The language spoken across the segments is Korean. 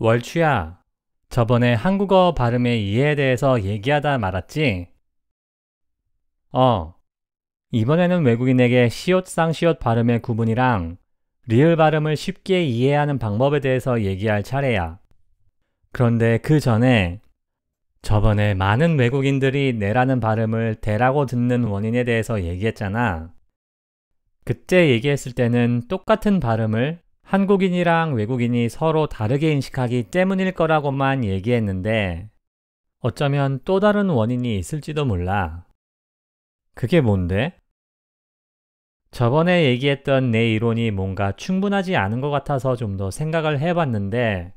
월추야 저번에 한국어 발음의 이해에 대해서 얘기하다 말았지? 어, 이번에는 외국인에게 시옷상 시옷 발음의 구분이랑 리을 발음을 쉽게 이해하는 방법에 대해서 얘기할 차례야. 그런데 그 전에 저번에 많은 외국인들이 내라는 발음을 대라고 듣는 원인에 대해서 얘기했잖아. 그때 얘기했을 때는 똑같은 발음을 한국인이랑 외국인이 서로 다르게 인식하기 때문일 거라고만 얘기했는데 어쩌면 또 다른 원인이 있을지도 몰라. 그게 뭔데? 저번에 얘기했던 내 이론이 뭔가 충분하지 않은 것 같아서 좀 더 생각을 해봤는데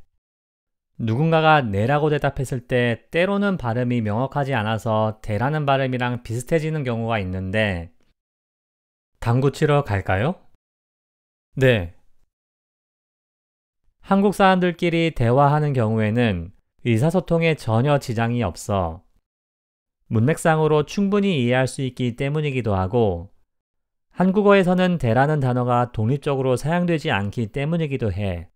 누군가가 내라고 대답했을 때 때로는 발음이 명확하지 않아서 대라는 발음이랑 비슷해지는 경우가 있는데 당구 치러 갈까요? 네, 한국 사람들끼리 대화하는 경우에는 의사소통에 전혀 지장이 없어 문맥상으로 충분히 이해할 수 있기 때문이기도 하고 한국어에서는 대라는 단어가 독립적으로 사용되지 않기 때문이기도 해.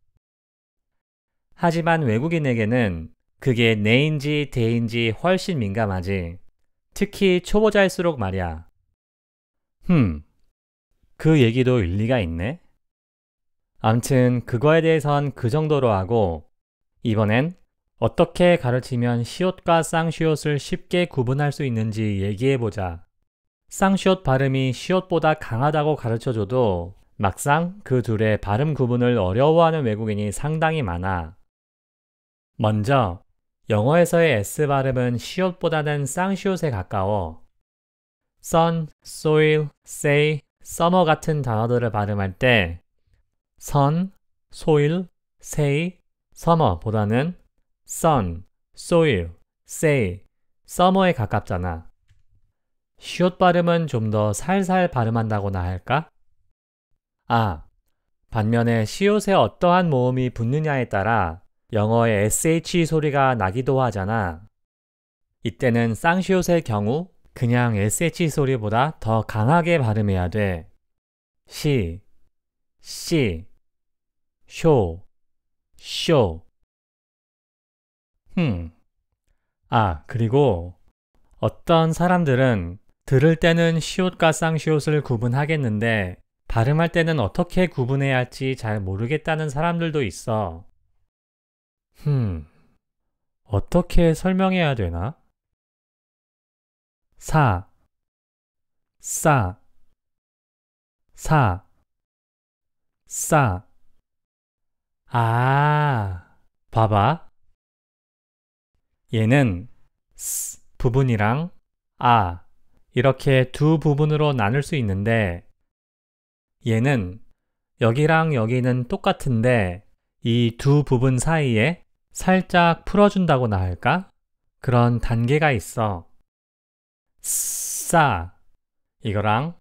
하지만 외국인에게는 그게 내인지 대인지 훨씬 민감하지. 특히 초보자일수록 말이야. 흠, 그 얘기도 일리가 있네. 암튼 그거에 대해선 그 정도로 하고 이번엔 어떻게 가르치면 시옷과 쌍시옷을 쉽게 구분할 수 있는지 얘기해보자. 쌍시옷 발음이 시옷보다 강하다고 가르쳐줘도 막상 그 둘의 발음 구분을 어려워하는 외국인이 상당히 많아. 먼저 영어에서의 S 발음은 시옷보다는 쌍시옷에 가까워. sun, soil, say, summer 같은 단어들을 발음할 때 선, 소일, 세이, 서머보다는 sun, soil, s a 에 가깝잖아. 시 발음은 좀 더 살살 발음한다고나 할까? 아, 반면에 시옷에 어떠한 모음이 붙느냐에 따라 영어의 sh 소리가 나기도 하잖아. 이때는 쌍시옷의 경우 그냥 sh 소리보다 더 강하게 발음해야 돼. 시, 시, 쇼, 쇼. 흠. 아, 그리고 어떤 사람들은 들을 때는 시옷과 쌍시옷을 구분하겠는데 발음할 때는 어떻게 구분해야 할지 잘 모르겠다는 사람들도 있어. 흠. 어떻게 설명해야 되나? 사, 싸, 사, 싸. 아, 봐봐. 얘는 s 부분이랑 아 이렇게 두 부분으로 나눌 수 있는데 얘는 여기랑 여기는 똑같은데 이 두 부분 사이에 살짝 풀어준다고나 할까? 그런 단계가 있어. 싸 이거랑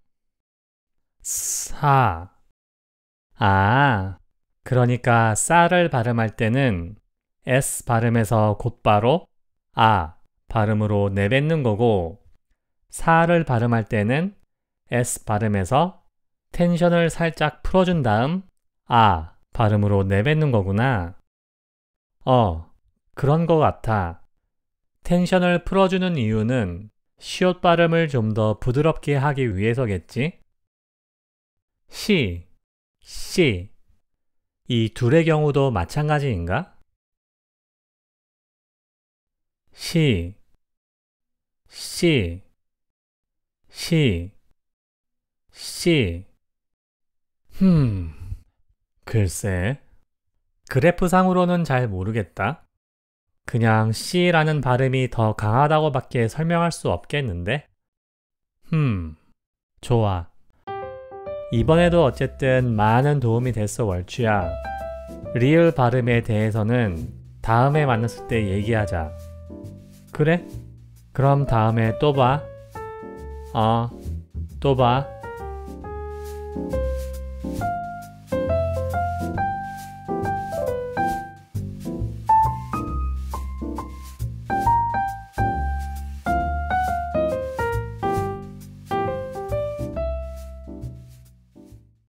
사 아, 그러니까 쌀을 발음할 때는 S 발음에서 곧바로 아 발음으로 내뱉는 거고 사를 발음할 때는 S 발음에서 텐션을 살짝 풀어준 다음 아 발음으로 내뱉는 거구나. 어, 그런 거 같아. 텐션을 풀어주는 이유는 시옷 발음을 좀 더 부드럽게 하기 위해서겠지? 시, 시이 둘의 경우도 마찬가지인가? 시, 시, 시, 시. 흠, 글쎄. 그래프상으로는 잘 모르겠다. 그냥 C라는 발음이 더 강하다고 밖에 설명할 수 없겠는데? 흠, 좋아. 이번에도 어쨌든 많은 도움이 됐어 월추야. 리을 발음에 대해서는 다음에 만났을 때 얘기하자. 그래? 그럼 다음에 또 봐. 어, 또 봐.